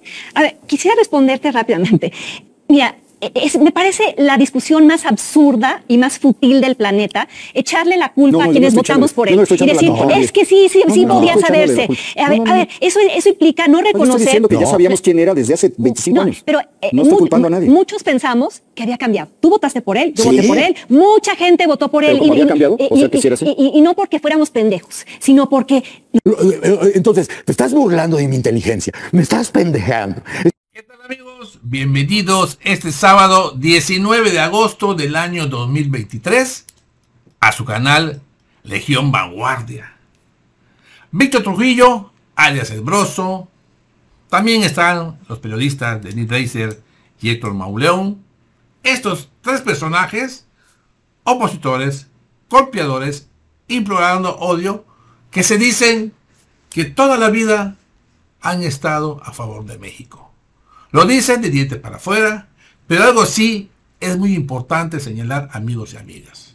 A ver, quisiera responderte rápidamente me parece la discusión más absurda y más fútil del planeta, echarle la culpa a quienes votamos por él y decir, es que sí, sí, sí podía saberse. A ver, eso, eso implica no reconocer. Pues que ya sabíamos quién era desde hace 25 años. Pero, eh, no estoy culpando a nadie. Muchos pensamos que había cambiado. Tú votaste por él, yo voté por él, mucha gente votó por él. y, no porque fuéramos pendejos, sino porque... Eh, entonces, te estás burlando de mi inteligencia, me estás pendejando amigos? Bienvenidos este sábado 19 de agosto del año 2023 a su canal Legión Vanguardia. Víctor Trujillo, alias El Broso, también están los periodistas Denis Reiser y Héctor Mauleón. Estos tres personajes, opositores, golpeadores, implorando odio, que se dicen que toda la vida han estado a favor de México. Lo dicen de dientes para afuera, pero algo sí es muy importante señalar amigos y amigas.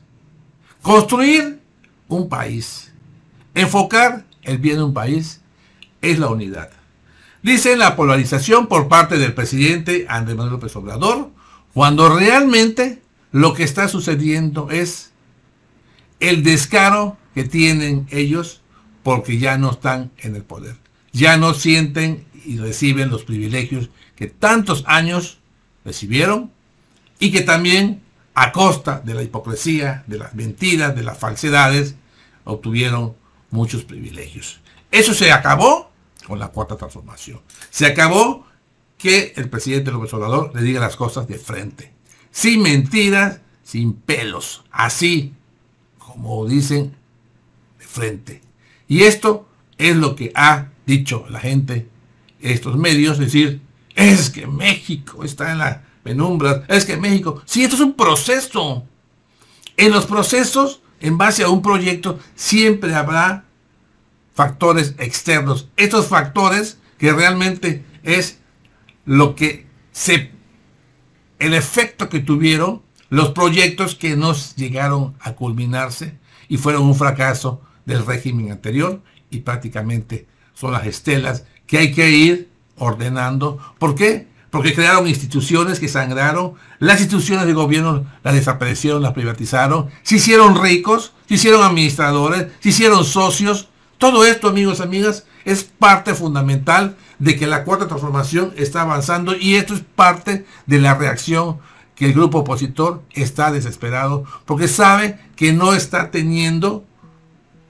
Construir un país, enfocar el bien de un país es la unidad. Dicen la polarización por parte del presidente Andrés Manuel López Obrador, cuando realmente lo que está sucediendo es el descaro que tienen ellos porque ya no están en el poder, ya no sienten y reciben los privilegios que tantos años recibieron y que también a costa de la hipocresía, de las mentiras, de las falsedades, obtuvieron muchos privilegios. Eso se acabó con la cuarta transformación. Se acabó que el presidente López Obrador le diga las cosas de frente. Sin mentiras, sin pelos. Así, como dicen, de frente. Y esto es lo que ha dicho la gente, estos medios, es decir, es que México está en la penumbra, es que México, sí, esto es un proceso. En los procesos, en base a un proyecto, siempre habrá factores externos. Estos factores que realmente es lo que se, el efecto que tuvieron los proyectos que no llegaron a culminarse y fueron un fracaso del régimen anterior y prácticamente son las estelas que hay que ir ordenando. ¿Por qué? Porque crearon instituciones que sangraron, las instituciones de gobierno las desaparecieron, las privatizaron, se hicieron ricos, se hicieron administradores, se hicieron socios. Todo esto, amigos, amigas, es parte fundamental de que la cuarta transformación está avanzando y esto es parte de la reacción que el grupo opositor está desesperado porque sabe que no está teniendo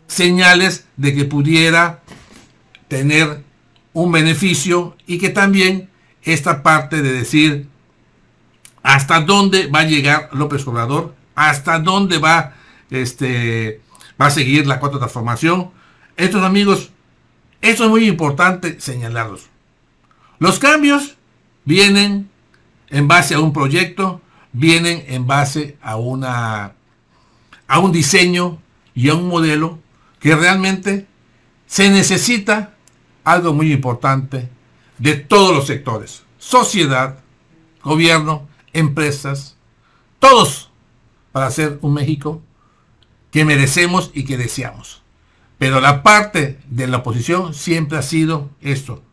señales de que pudiera tener un beneficio y que también esta parte de decir hasta dónde va a llegar López Obrador, hasta dónde va este va a seguir la cuarta transformación. Estos amigos, eso es muy importante señalarlos. Los cambios vienen en base a un proyecto, vienen en base a una a un diseño y a un modelo que realmente se necesita algo muy importante de todos los sectores, sociedad, gobierno, empresas, todos, para hacer un México que merecemos y que deseamos. Pero la parte de la oposición siempre ha sido esto.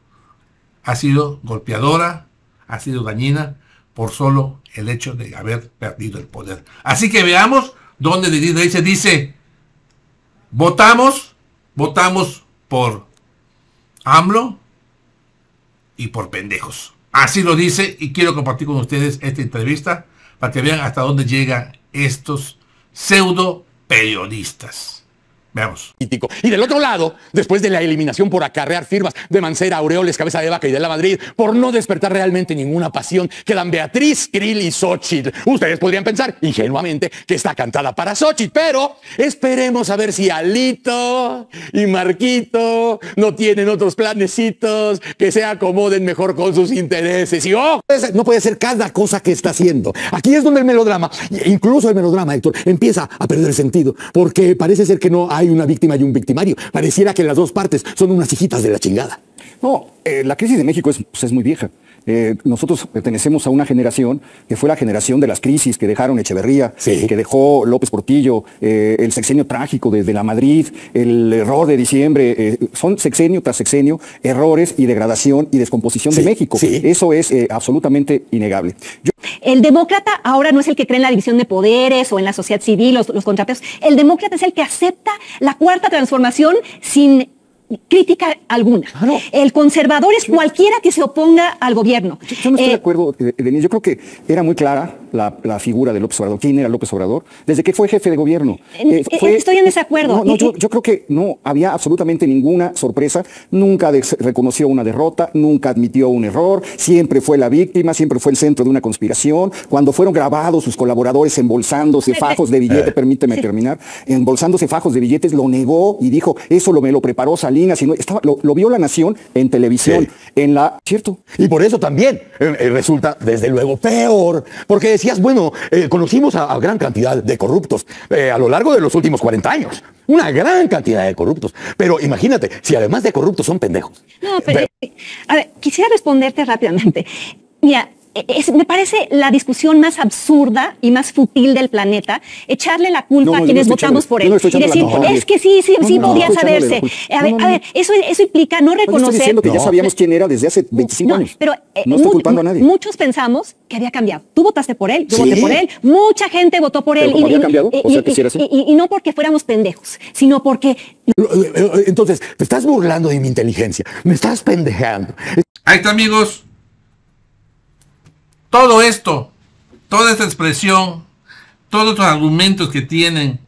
Ha sido golpeadora, ha sido dañina por solo el hecho de haber perdido el poder. Así que veamos dónde dice, dice, votamos, votamos por AMLO y por pendejos. Así lo dice y quiero compartir con ustedes esta entrevista para que vean hasta dónde llegan estos pseudo periodistas. Veamos. Y del otro lado, después de la eliminación por acarrear firmas de Mancera, Aureoles, Cabeza de Vaca y de la Madrid, por no despertar realmente ninguna pasión, quedan Beatriz, Krill y Xochitl. Ustedes podrían pensar ingenuamente que está cantada para Xochitl, pero esperemos a ver si Alito y Marquito no tienen otros planecitos que se acomoden mejor con sus intereses. Y no puede ser cada cosa que está haciendo. Aquí es donde el melodrama, e incluso el melodrama, Héctor, empieza a perder sentido, porque parece ser que no hay hay una víctima y un victimario. Pareciera que las dos partes son unas hijitas de la chingada. No, eh, la crisis de México es pues, muy vieja. Eh, nosotros pertenecemos a una generación que fue la generación de las crisis que dejaron Echeverría, que dejó López Portillo, eh, el sexenio trágico de la Madrid, el error de diciembre. Eh, son sexenio tras sexenio errores y degradación y descomposición de México. Eso es absolutamente innegable. El demócrata ahora no es el que cree en la división de poderes o en la sociedad civil, los, los contrapesos. El demócrata es el que acepta la cuarta transformación sin crítica alguna. Ah, el conservador es cualquiera que se oponga al gobierno. Yo, no estoy eh, de acuerdo, eh, Denise. Yo creo que era muy clara la, figura de López Obrador. ¿Quién era López Obrador? Desde que fue jefe de gobierno. Eh, estoy en desacuerdo. No, yo, creo que no había absolutamente ninguna sorpresa. Nunca reconoció una derrota, nunca admitió un error. Siempre fue la víctima, siempre fue el centro de una conspiración. Cuando fueron grabados sus colaboradores embolsándose fajos de billetes, permíteme terminar, embolsándose fajos de billetes, lo negó y dijo, eso lo, me lo preparó salir estaba, lo, vio la nación en televisión, en la... ¿Cierto? Y por eso también eh, eh, resulta, desde luego, peor, porque decías, bueno, eh, conocimos a, gran cantidad de corruptos a lo largo de los últimos 40 años, una gran cantidad de corruptos, pero imagínate, si además de corruptos son pendejos. No, pero, a ver, quisiera responderte rápidamente. Mira, me parece la discusión más absurda y más futil del planeta, echarle la culpa a quienes votamos por él y decir, es que sí, sí, sí podía saberse. A ver, a ver, eso, eso implica no reconocer... que ya sabíamos quién era desde hace 25 años. Pero, eh, no estoy culpando a nadie. Muchos pensamos que había cambiado. Tú votaste por él, yo voté por él, mucha gente votó por él. y, y no porque fuéramos pendejos, sino porque... Entonces, te estás burlando de mi inteligencia, me estás pendejando. Ahí está, amigos todo esto, toda esta expresión, todos los argumentos que tienen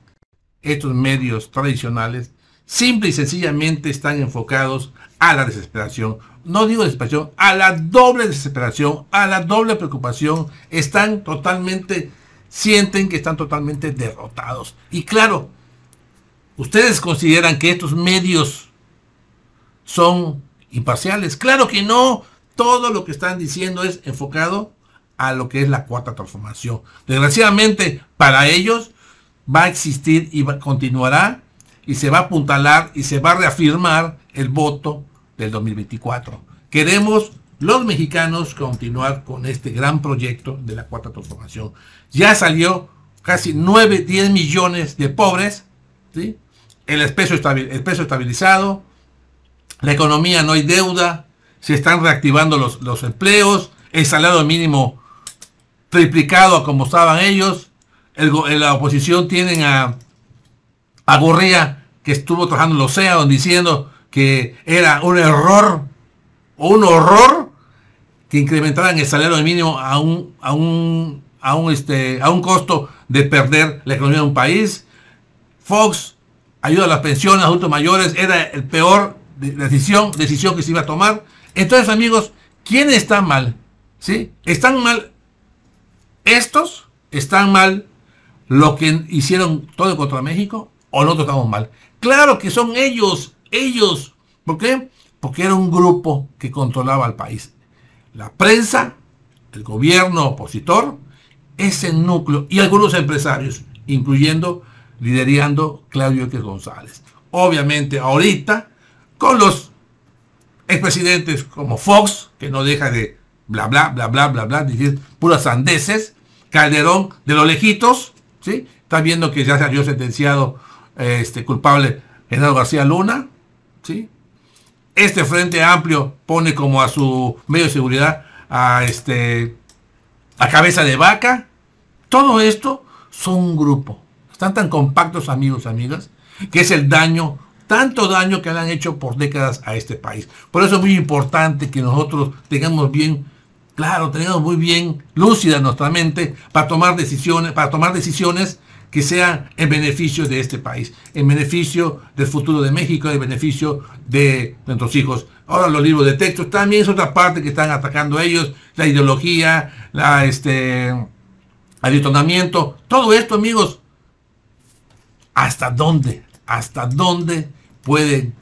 estos medios tradicionales, simple y sencillamente están enfocados a la desesperación. No digo desesperación, a la doble desesperación, a la doble preocupación. Están totalmente, sienten que están totalmente derrotados. Y claro, ustedes consideran que estos medios son imparciales. Claro que no. Todo lo que están diciendo es enfocado a lo que es la cuarta transformación. Desgraciadamente, para ellos va a existir y continuará y se va a apuntalar y se va a reafirmar el voto del 2024. Queremos los mexicanos continuar con este gran proyecto de la cuarta transformación. Ya salió casi 9, 10 millones de pobres, ¿sí? el, peso el peso estabilizado, la economía no hay deuda, se están reactivando los, los empleos, el salario mínimo triplicado a como estaban ellos. El, eh, la oposición tienen a, a Gorría, que estuvo trabajando en los océanos diciendo que era un error un horror que incrementaran el salario mínimo a un, a un, a un, este, a un costo de perder la economía de un país. Fox ayuda a las pensiones, adultos mayores, era el peor decisión, decisión que se iba a tomar. Entonces, amigos, ¿quién está mal? ¿Sí? Están mal estos están mal, lo que hicieron todo contra México, o nosotros estamos mal. Claro que son ellos, ellos. ¿Por qué? Porque era un grupo que controlaba al país. La prensa, el gobierno opositor, ese núcleo, y algunos empresarios, incluyendo, liderando Claudio X González. Obviamente ahorita, con los expresidentes como Fox, que no deja de bla, bla, bla, bla, bla, bla, decir puras sandeces, Calderón de los lejitos, ¿sí? Están viendo que ya salió sentenciado este culpable Genaro García Luna, ¿sí? Este Frente Amplio pone como a su medio de seguridad a este a cabeza de vaca. Todo esto son un grupo. Están tan compactos, amigos, amigas, que es el daño, tanto daño que le han hecho por décadas a este país. Por eso es muy importante que nosotros tengamos bien Claro, tenemos muy bien lúcida nuestra mente para tomar decisiones, para tomar decisiones que sean en beneficio de este país, en beneficio del futuro de México, en beneficio de nuestros hijos. Ahora los libros de texto también es otra parte que están atacando ellos, la ideología, la este todo esto, amigos. ¿Hasta dónde? ¿Hasta dónde pueden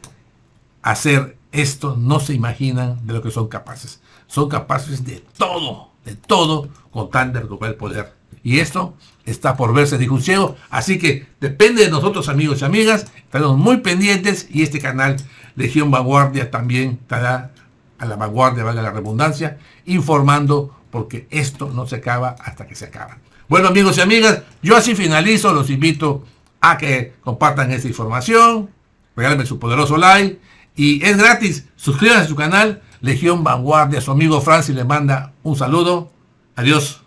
hacer esto? No se imaginan de lo que son capaces son capaces de todo, de todo, con tan de el poder. Y esto está por verse, dijo un ciego. Así que depende de nosotros, amigos y amigas. Estaremos muy pendientes y este canal Legión Vanguardia también estará a la vanguardia, valga la redundancia, informando porque esto no se acaba hasta que se acaba. Bueno, amigos y amigas, yo así finalizo. Los invito a que compartan esta información. Regálenme su poderoso like. Y es gratis. Suscríbanse a su canal. Legión Vanguardia, su amigo Francis le manda un saludo. Adiós.